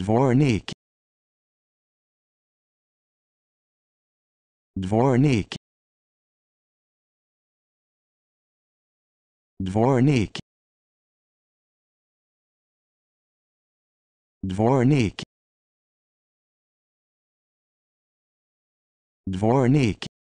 Dvornik Dvornik Dvornik Dvornik Dvornik